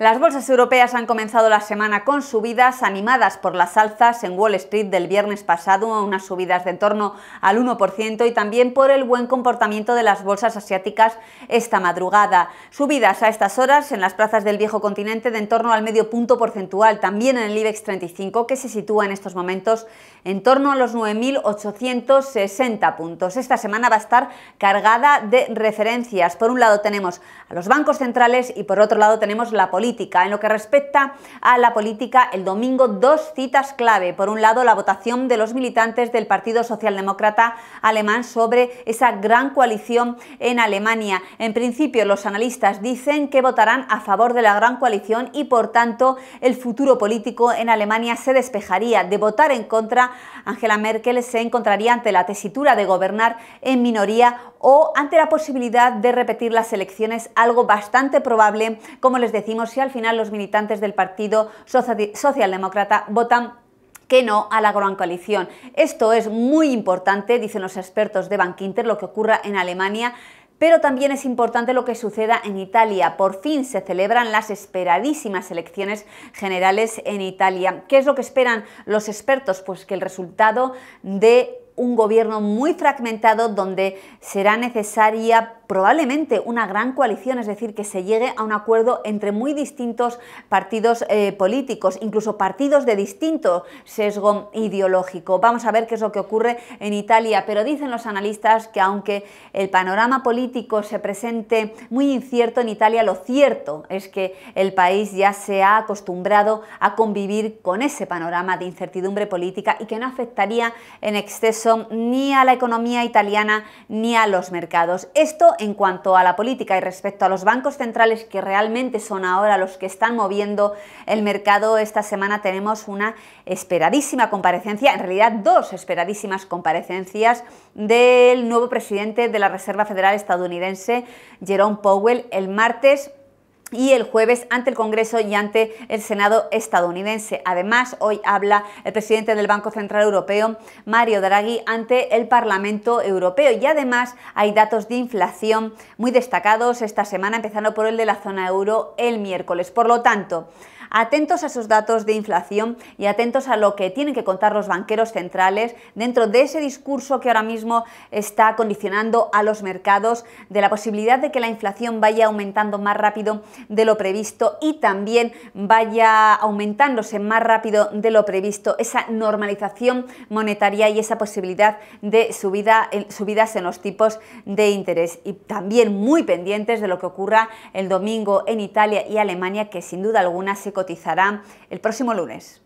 Las bolsas europeas han comenzado la semana con subidas animadas por las alzas en Wall Street del viernes pasado, unas subidas de en torno al 1% y también por el buen comportamiento de las bolsas asiáticas esta madrugada. Subidas a estas horas en las plazas del viejo continente de en torno al medio punto porcentual, también en el IBEX 35 que se sitúa en estos momentos en torno a los 9.860 puntos. Esta semana va a estar cargada de referencias. Por un lado tenemos a los bancos centrales y por otro lado tenemos la política en lo que respecta a la política, el domingo dos citas clave. Por un lado, la votación de los militantes del Partido Socialdemócrata alemán sobre esa gran coalición en Alemania. En principio, los analistas dicen que votarán a favor de la gran coalición y, por tanto, el futuro político en Alemania se despejaría. De votar en contra, Angela Merkel se encontraría ante la tesitura de gobernar en minoría o ante la posibilidad de repetir las elecciones, algo bastante probable, como les decimos, si al final los militantes del Partido Socialdemócrata votan que no a la gran coalición. Esto es muy importante, dicen los expertos de Bankinter, lo que ocurra en Alemania pero también es importante lo que suceda en Italia. Por fin se celebran las esperadísimas elecciones generales en Italia. ¿Qué es lo que esperan los expertos? Pues que el resultado de un gobierno muy fragmentado donde será necesaria probablemente una gran coalición, es decir, que se llegue a un acuerdo entre muy distintos partidos eh, políticos, incluso partidos de distinto sesgo ideológico. Vamos a ver qué es lo que ocurre en Italia, pero dicen los analistas que aunque el panorama político se presente muy incierto en Italia, lo cierto es que el país ya se ha acostumbrado a convivir con ese panorama de incertidumbre política y que no afectaría en exceso ni a la economía italiana ni a los mercados. Esto en cuanto a la política y respecto a los bancos centrales que realmente son ahora los que están moviendo el mercado, esta semana tenemos una esperadísima comparecencia, en realidad dos esperadísimas comparecencias del nuevo presidente de la Reserva Federal estadounidense, Jerome Powell, el martes y el jueves ante el Congreso y ante el Senado estadounidense. Además, hoy habla el presidente del Banco Central Europeo, Mario Draghi, ante el Parlamento Europeo. Y además hay datos de inflación muy destacados esta semana, empezando por el de la zona euro el miércoles. Por lo tanto, Atentos a esos datos de inflación y atentos a lo que tienen que contar los banqueros centrales dentro de ese discurso que ahora mismo está condicionando a los mercados de la posibilidad de que la inflación vaya aumentando más rápido de lo previsto y también vaya aumentándose más rápido de lo previsto esa normalización monetaria y esa posibilidad de subida, subidas en los tipos de interés y también muy pendientes de lo que ocurra el domingo en Italia y Alemania que sin duda alguna se el próximo lunes.